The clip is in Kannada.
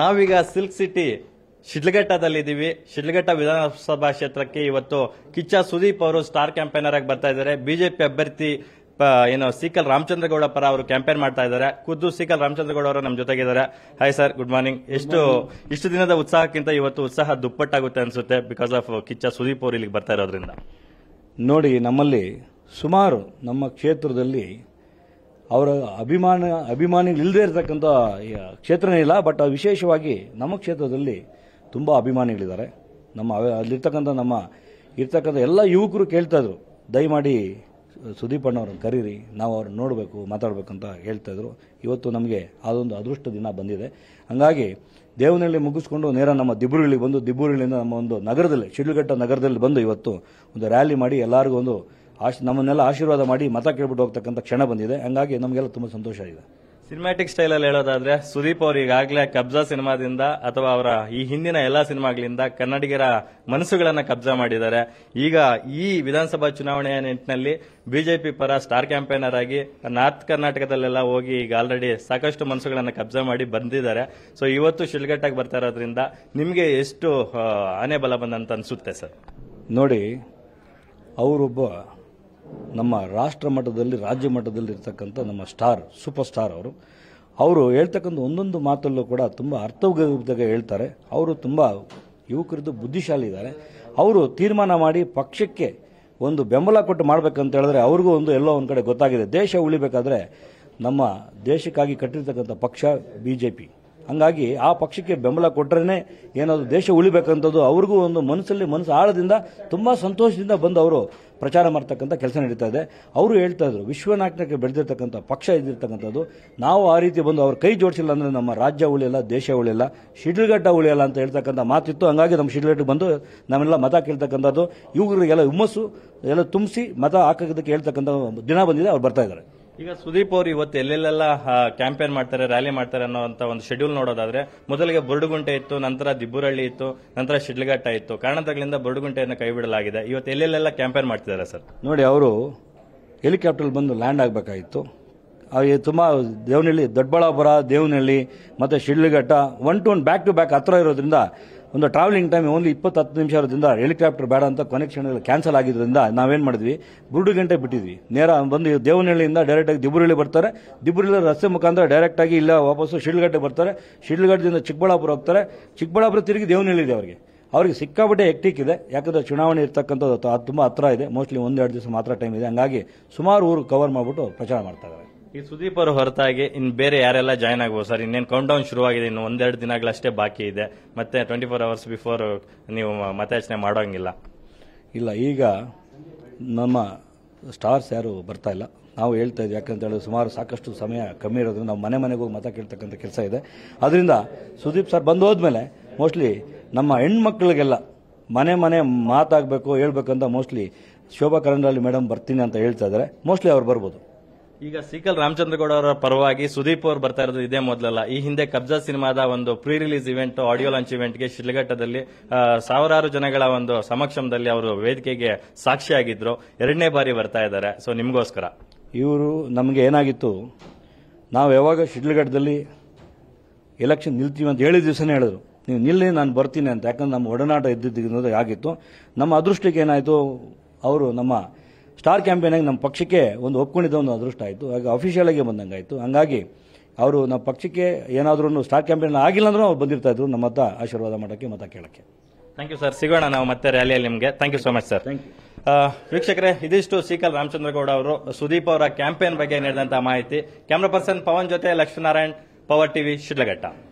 ನಾವೀಗ ಸಿಲ್ಕ್ ಸಿಟಿ ಶಿಡ್ಲಘಟ್ಟದಲ್ಲಿ ಇದ್ದೀವಿ ಶಿಡ್ಲಘಟ್ಟ ವಿಧಾನಸಭಾ ಕ್ಷೇತ್ರಕ್ಕೆ ಇವತ್ತು ಕಿಚ್ಚ ಸುದೀಪ್ ಅವರು ಸ್ಟಾರ್ ಕ್ಯಾಂಪೇನರ್ ಆಗಿ ಬರ್ತಾ ಇದ್ದಾರೆ ಬಿಜೆಪಿ ಅಭ್ಯರ್ಥಿ ಏನು ಸಿಕಲ್ ರಾಮಚಂದ್ರಗೌಡ ಪರ ಅವರು ಕ್ಯಾಂಪೇನ್ ಮಾಡ್ತಾ ಇದ್ದಾರೆ ಖುದ್ದು ಸಿಕಲ್ ರಾಮಚಂದ್ರಗೌಡ ಅವರು ನಮ್ಮ ಜೊತೆಗಿದ್ದಾರೆ ಹಾಯ್ ಸರ್ ಗುಡ್ ಮಾರ್ನಿಂಗ್ ಎಷ್ಟು ಇಷ್ಟು ದಿನದ ಉತ್ಸಾಹಕ್ಕಿಂತ ಇವತ್ತು ಉತ್ಸಾಹ ದುಪ್ಪಟ್ಟಾಗುತ್ತೆ ಅನಿಸುತ್ತೆ ಬಿಕಾಸ್ ಆಫ್ ಕಿಚ್ಚ ಸುದೀಪ್ ಅವರು ಇಲ್ಲಿಗೆ ಬರ್ತಾ ಇರೋದ್ರಿಂದ ನೋಡಿ ನಮ್ಮಲ್ಲಿ ಸುಮಾರು ನಮ್ಮ ಕ್ಷೇತ್ರದಲ್ಲಿ ಅವರ ಅಭಿಮಾನ ಅಭಿಮಾನಿಗಳಿಲ್ಲದೆ ಇರತಕ್ಕಂಥ ಕ್ಷೇತ್ರನೇ ಇಲ್ಲ ಬಟ್ ವಿಶೇಷವಾಗಿ ನಮ್ಮ ಕ್ಷೇತ್ರದಲ್ಲಿ ತುಂಬ ಅಭಿಮಾನಿಗಳಿದ್ದಾರೆ ನಮ್ಮ ಅಲ್ಲಿರ್ತಕ್ಕಂಥ ನಮ್ಮ ಇರ್ತಕ್ಕಂಥ ಎಲ್ಲ ಯುವಕರು ಕೇಳ್ತಾಯಿದ್ರು ದಯಮಾಡಿ ಸುದೀಪ್ ಅಣ್ಣವ್ರನ್ನ ಕರೀರಿ ನಾವು ಅವ್ರನ್ನ ನೋಡಬೇಕು ಮಾತಾಡಬೇಕು ಅಂತ ಹೇಳ್ತಾಯಿದ್ರು ಇವತ್ತು ನಮಗೆ ಅದೊಂದು ಅದೃಷ್ಟ ದಿನ ಬಂದಿದೆ ಹಾಗಾಗಿ ದೇವನಹಳ್ಳಿ ಮುಗಿಸ್ಕೊಂಡು ನೇರ ನಮ್ಮ ದಿಬ್ರುಗಳಿಗೆ ಬಂದು ದಿಬ್ರುಗಳಿಂದ ನಮ್ಮ ಒಂದು ನಗರದಲ್ಲಿ ಶಿಡ್ಲಘಟ್ಟ ನಗರದಲ್ಲಿ ಬಂದು ಇವತ್ತು ಒಂದು ರ್ಯಾಲಿ ಮಾಡಿ ಎಲ್ಲರಿಗೂ ಒಂದು ಆಶ್ ನಮ್ಮನ್ನೆಲ್ಲ ಆಶೀರ್ವಾದ ಮಾಡಿ ಮತ ಕೇಳ್ಬಿಟ್ಟು ಹೋಗ್ತಕ್ಕಂಥ ಕ್ಷಣ ಬಂದಿದೆ ಹಂಗಾಗಿ ನಮಗೆಲ್ಲ ತುಂಬ ಸಂತೋಷ ಇದೆ ಸಿನಿಮ್ಯಾಟಿಕ್ ಸ್ಟೈಲಲ್ಲಿ ಹೇಳೋದಾದ್ರೆ ಸುದೀಪ್ ಅವರು ಈಗಾಗಲೇ ಕಬ್ಜಾ ಸಿನಿಮಾದಿಂದ ಅಥವಾ ಅವರ ಈ ಹಿಂದಿನ ಎಲ್ಲಾ ಸಿನಿಮಾಗಳಿಂದ ಕನ್ನಡಿಗರ ಮನಸ್ಸುಗಳನ್ನು ಕಬ್ಜಾ ಮಾಡಿದ್ದಾರೆ ಈಗ ಈ ವಿಧಾನಸಭಾ ಚುನಾವಣೆಯ ನಿಟ್ಟಿನಲ್ಲಿ ಬಿಜೆಪಿ ಪರ ಸ್ಟಾರ್ ಕ್ಯಾಂಪೇನರ್ ಆಗಿ ನಾರ್ತ್ ಕರ್ನಾಟಕದಲ್ಲೆಲ್ಲ ಹೋಗಿ ಈಗ ಆಲ್ರೆಡಿ ಸಾಕಷ್ಟು ಮನಸ್ಸುಗಳನ್ನು ಕಬ್ಜಾ ಮಾಡಿ ಬಂದಿದ್ದಾರೆ ಸೊ ಇವತ್ತು ಶಿಲ್ಘಟ್ಟಾಗಿ ಬರ್ತಾ ಇರೋದ್ರಿಂದ ನಿಮಗೆ ಎಷ್ಟು ಆನೆ ಬಲ ಬಂದಂತ ಅನಿಸುತ್ತೆ ಸರ್ ನೋಡಿ ಅವರೊಬ್ಬ ನಮ್ಮ ರಾಷ್ಟ್ರ ಮಟ್ಟದಲ್ಲಿ ರಾಜ್ಯ ಮಟ್ಟದಲ್ಲಿ ಇರ್ತಕ್ಕಂಥ ನಮ್ಮ ಸ್ಟಾರ್ ಸೂಪರ್ ಸ್ಟಾರ್ ಅವರು ಅವರು ಹೇಳ್ತಕ್ಕಂಥ ಒಂದೊಂದು ಮಾತಲ್ಲೂ ಕೂಡ ತುಂಬ ಅರ್ಥಗರ್ಭಿತಾಗ ಹೇಳ್ತಾರೆ ಅವರು ತುಂಬ ಯುವಕರದ್ದು ಬುದ್ಧಿಶಾಲಿ ಇದ್ದಾರೆ ಅವರು ತೀರ್ಮಾನ ಮಾಡಿ ಪಕ್ಷಕ್ಕೆ ಒಂದು ಬೆಂಬಲ ಕೊಟ್ಟು ಮಾಡಬೇಕಂತ ಹೇಳಿದ್ರೆ ಅವ್ರಿಗೂ ಒಂದು ಎಲ್ಲೋ ಒಂದು ಕಡೆ ಗೊತ್ತಾಗಿದೆ ದೇಶ ಉಳಿಬೇಕಾದ್ರೆ ನಮ್ಮ ದೇಶಕ್ಕಾಗಿ ಕಟ್ಟಿರ್ತಕ್ಕಂಥ ಪಕ್ಷ ಬಿ ಜೆ ಪಿ ಹಂಗಾಗಿ ಆ ಪಕ್ಷಕ್ಕೆ ಬೆಂಬಲ ಕೊಟ್ಟರೆ ಏನಾದರೂ ದೇಶ ಉಳಿಬೇಕಂಥದ್ದು ಅವ್ರಿಗೂ ಒಂದು ಮನಸ್ಸಲ್ಲಿ ಮನಸ್ಸು ಆಳದಿಂದ ತುಂಬ ಸಂತೋಷದಿಂದ ಬಂದು ಅವರು ಪ್ರಚಾರ ಮಾಡ್ತಕ್ಕಂಥ ಕೆಲಸ ನಡೀತಾ ಇದೆ ಅವರು ಹೇಳ್ತಾ ಇದ್ರು ವಿಶ್ವನಾಯಕನಕ್ಕೆ ಬೆಳೆದಿರ್ತಕ್ಕಂಥ ಪಕ್ಷ ಇದ್ದಿರ್ತಕ್ಕಂಥದ್ದು ನಾವು ಆ ರೀತಿ ಬಂದು ಅವ್ರ ಕೈ ಜೋಡಿಸಿಲ್ಲ ಅಂದರೆ ನಮ್ಮ ರಾಜ್ಯ ಉಳಿಯಲ್ಲ ದೇಶ ಉಳಿಯಲ್ಲ ಶಿಡ್ಲಘಟ್ಟ ಉಳಿಯಲ್ಲ ಅಂತ ಹೇಳ್ತಕ್ಕಂಥ ಮಾತಿತ್ತು ಹಂಗಾಗಿ ನಮ್ಮ ಶಿಡ್ಲಘಟ್ಟಿಗೆ ಬಂದು ನಾವೆಲ್ಲ ಮತ ಕೇಳ್ತಕ್ಕಂಥದ್ದು ಇವುಗಳಿಗೆಲ್ಲ ಹುಮ್ಮಸ್ಸು ಎಲ್ಲ ತುಂಬಿಸಿ ಮತ ಹಾಕೋದಕ್ಕೆ ಹೇಳ್ತಕ್ಕಂಥ ದಿನ ಬಂದಿದೆ ಅವ್ರು ಬರ್ತಾ ಇದ್ದಾರೆ ಈಗ ಸುದೀಪ್ ಅವರು ಇವತ್ತು ಎಲ್ಲೆಲ್ಲೆಲ್ಲ ಕ್ಯಾಂಪೇನ್ ಮಾಡ್ತಾರೆ ರ್ಯಾಲಿ ಮಾಡ್ತಾರೆ ಅನ್ನೋಂಥ ಒಂದು ಶೆಡ್ಯೂಲ್ ನೋಡೋದಾದ್ರೆ ಮೊದಲಿಗೆ ಬುರುಡುಗುಂಟೆ ಇತ್ತು ನಂತರ ದಿಬ್ಬುರಳ್ಳಿ ಇತ್ತು ನಂತರ ಶಿಡ್ಲಘಟ್ಟ ಇತ್ತು ಕಾರಣಗಳಿಂದ ಬುರುಡುಗುಂಟೆಯನ್ನು ಕೈ ಬಿಡಲಾಗಿದೆ ಇವತ್ತು ಎಲ್ಲೆಲ್ಲೆಲ್ಲ ಕ್ಯಾಂಪೇನ್ ಮಾಡ್ತಿದ್ದಾರೆ ಸರ್ ನೋಡಿ ಅವರು ಹೆಲಿಕಾಪ್ಟರ್ ಬಂದು ಲ್ಯಾಂಡ್ ಆಗಬೇಕಾಗಿತ್ತು ತುಂಬಾ ತುಂಬ ದೇವನಹಳ್ಳಿ ದೊಡ್ಡಬಳ್ಳಾಪುರ ದೇವನಹಳ್ಳಿ ಮತ್ತು Shidlaghatta one to one back to back ಹತ್ರ ಇರೋದ್ರಿಂದ ಒಂದು ಟ್ರಾವೆಲಿಂಗ್ ಟೈಮ್ ಓನ್ಲಿ ಇಪ್ಪತ್ತು ಹತ್ತು ನಿಮಿಷ ಇರೋದ್ರಿಂದ ಹೆಲಿಕಾಪ್ಟರ್ ಬೇಡ ಅಂತ ಎಲ್ಲ ಕ್ಯಾನ್ಸಲ್ ಆಗಿದ್ದರಿಂದ ನಾವೇನು ಮಾಡಿದ್ವಿ ಗುರುಡು ಗಂಟೆ ಬಿಟ್ಟಿದ್ವಿ ನೇರ ಬಂದು ದೇವನಹಳ್ಳಿಯಿಂದ ಡೈರೆಕ್ಟಾಗಿ ದಿಬ್ಬುರಳ್ಳಿ ಬರ್ತಾರೆ ದಿಬ್ಬುರಳ್ಳಿ ರಸ್ತೆ ಮುಖಾಂತರ ಡೈರೆಕ್ಟಾಗಿ ಇಲ್ಲ ವಾಪಸ್ಸು ಶಿಡ್ಲಘಟ್ಟೆ ಬರ್ತಾರೆ ಶಿಡ್ಲಘಟ್ಟದಿಂದ ಚಿಕ್ಕಬಳ್ಳಾಪುರ ಹೋಗ್ತಾರೆ ಚಿಕ್ಕಬಳ್ಳಾಪುರ ತಿರುಗಿ ದೇವನಹಳ್ಳಿ ಇದೆ ಅವರಿಗೆ ಅವ್ರಿಗೆ ಸಿಕ್ಕಾಪಟ್ಟೆ ಎಕ್ಟಿಕ್ ಇದೆ ಯಾಕಂದರೆ ಚುನಾವಣೆ ಇರ್ತಕ್ಕಂಥದ್ದು ತುಂಬ ಹತ್ರ ಇದೆ ಮೋಸ್ಟ್ಲಿ ಒಂದೆರಡು ದಿವಸ ಮಾತ್ರ ಟೈಮ್ ಇದೆ ಹಾಗಾಗಿ ಸುಮಾರು ಊರು ಕವರ್ ಮಾಡಿಬಿಟ್ಟು ಪ್ರಚಾರ ಮಾಡ್ತಾರೆ ಈ ಸುದೀಪ್ ಅವರು ಹೊರತಾಗಿ ಇನ್ ಬೇರೆ ಯಾರೆಲ್ಲ ಜಾಯ್ನ್ ಆಗ್ಬೋದು ಸರ್ ಇನ್ನೇನು ಕೌಂಟ್ ಡೌನ್ ಶುರುವಾಗಿದೆ ಇನ್ನು ಒಂದೆರಡು ದಿನಗಳಷ್ಟೇ ಬಾಕಿ ಇದೆ ಮತ್ತೆ ಟ್ವೆಂಟಿ ಫೋರ್ ಅವರ್ಸ್ ಬಿಫೋರ್ ನೀವು ಮತಯಾಚನೆ ಮಾಡೋಂಗಿಲ್ಲ ಇಲ್ಲ ಈಗ ನಮ್ಮ ಸ್ಟಾರ್ಸ್ ಯಾರು ಬರ್ತಾ ಇಲ್ಲ ನಾವು ಹೇಳ್ತಾ ಇದ್ದೀವಿ ಯಾಕಂತ ಹೇಳಿದ್ರೆ ಸುಮಾರು ಸಾಕಷ್ಟು ಸಮಯ ಕಮ್ಮಿ ಇರೋದ್ರಿಂದ ನಾವು ಮನೆ ಮನೆಗೆ ಹೋಗಿ ಮತ ಕೇಳ್ತಕ್ಕಂಥ ಕೆಲಸ ಇದೆ ಅದರಿಂದ ಸುದೀಪ್ ಸರ್ ಬಂದು ಹೋದ್ಮೇಲೆ ಮೋಸ್ಟ್ಲಿ ನಮ್ಮ ಹೆಣ್ಮಕ್ಳಿಗೆಲ್ಲ ಮನೆ ಮನೆ ಮಾತಾಗಬೇಕು ಹೇಳ್ಬೇಕಂತ ಮೋಸ್ಟ್ಲಿ ಶೋಭಾ ಕರಂದ್ರಾಲಿ ಮೇಡಮ್ ಬರ್ತೀನಿ ಅಂತ ಹೇಳ್ತಾ ಇದ್ದಾರೆ ಮೋಸ್ಟ್ಲಿ ಅವ್ರು ಬರ್ಬೋದು ಈಗ ಸೀಕಲ್ ರಾಮಚಂದ್ರಗೌಡ ಅವರ ಪರವಾಗಿ ಸುದೀಪ್ ಅವರು ಬರ್ತಾ ಇರೋದು ಇದೇ ಮೊದಲಲ್ಲ ಈ ಹಿಂದೆ ಕಬ್ಜಾ ಸಿನಿಮಾದ ಒಂದು pre release event audio launch ಇವೆಂಟ್ಗೆ ಶಿಲ್ಘಟ್ಟದಲ್ಲಿ ಸಾವಿರಾರು ಜನಗಳ ಒಂದು ಸಮಕ್ಷಮದಲ್ಲಿ ಅವರು ವೇದಿಕೆಗೆ ಸಾಕ್ಷಿಯಾಗಿದ್ರು ಎರಡನೇ ಬಾರಿ ಬರ್ತಾ ಇದ್ದಾರೆ ಸೊ ನಿಮಗೋಸ್ಕರ ಇವರು ನಮಗೆ ಏನಾಗಿತ್ತು ನಾವು ಯಾವಾಗ ಶಿಡ್ಲಘಟ್ಟದಲ್ಲಿ ಎಲೆಕ್ಷನ್ ನಿಲ್ತೀವಿ ಅಂತ ಹೇಳಿದ ದಿವಸನೇ ಹೇಳಿದ್ರು ನೀವು ನಿಲ್ಲಿ ನಾನು ಬರ್ತೀನಿ ಅಂತ ಯಾಕಂದ್ರೆ ನಮ್ಮ ಒಡನಾಟ ಇದ್ದಿದ್ದು ಆಗಿತ್ತು ನಮ್ಮ ಅದೃಷ್ಟಕ್ಕೆ ಏನಾಯಿತು ಅವರು ನಮ್ಮ ಸ್ಟಾರ್ ಕ್ಯಾಂಪೇನಾಗಿ ನಮ್ಮ ಪಕ್ಷಕ್ಕೆ ಒಂದು ಒಪ್ಕೊಂಡಿದ್ದ ಒಂದು ಅದೃಷ್ಟ ಆಯಿತು ಹಾಗೆ ಅಫಿಷಿಯಲ್ ಆಗಿ ಬಂದಂಗೆ ಆಯಿತು ಹಾಗಾಗಿ ಅವರು ನಮ್ಮ ಪಕ್ಷಕ್ಕೆ ಏನಾದರೂ ಸ್ಟಾರ್ ಕ್ಯಾಂಪೇನ್ ಆಗಿಲ್ಲ ಅಂದ್ರೂ ಅವ್ರು ಬಂದಿರ್ತಾ ಇದ್ರು ನಮ್ಮ ಮತ ಆಶೀರ್ವಾದ ಮಾಡೋಕ್ಕೆ ಮತ ಕೇಳಕ್ಕೆ ಥ್ಯಾಂಕ್ ಯು ಸರ್ ಸಿಗೋಣ ನಾವು ಮತ್ತೆ ರ್ಯಾಲಿಯಲ್ಲಿ ನಿಮಗೆ thank you so much sir you ವೀಕ್ಷಕರೇ ಇದಿಷ್ಟು ಸಿಕಲ್ ರಾಮಚಂದ್ರಗೌಡ ಅವರು ಸುದೀಪ್ ಅವರ ಕ್ಯಾಂಪೇನ್ ಬಗ್ಗೆ ನೀಡಿದಂತಹ ಮಾಹಿತಿ ಕ್ಯಾಮ್ರಾ ಪರ್ಸನ್ ಪವನ್ ಜೊತೆ ಲಕ್ಷ್ಮೀನಾರಾಯಣ್ ಪವರ್ ಟಿವಿ ಶಿಡ್ಲಘಟ್ಟ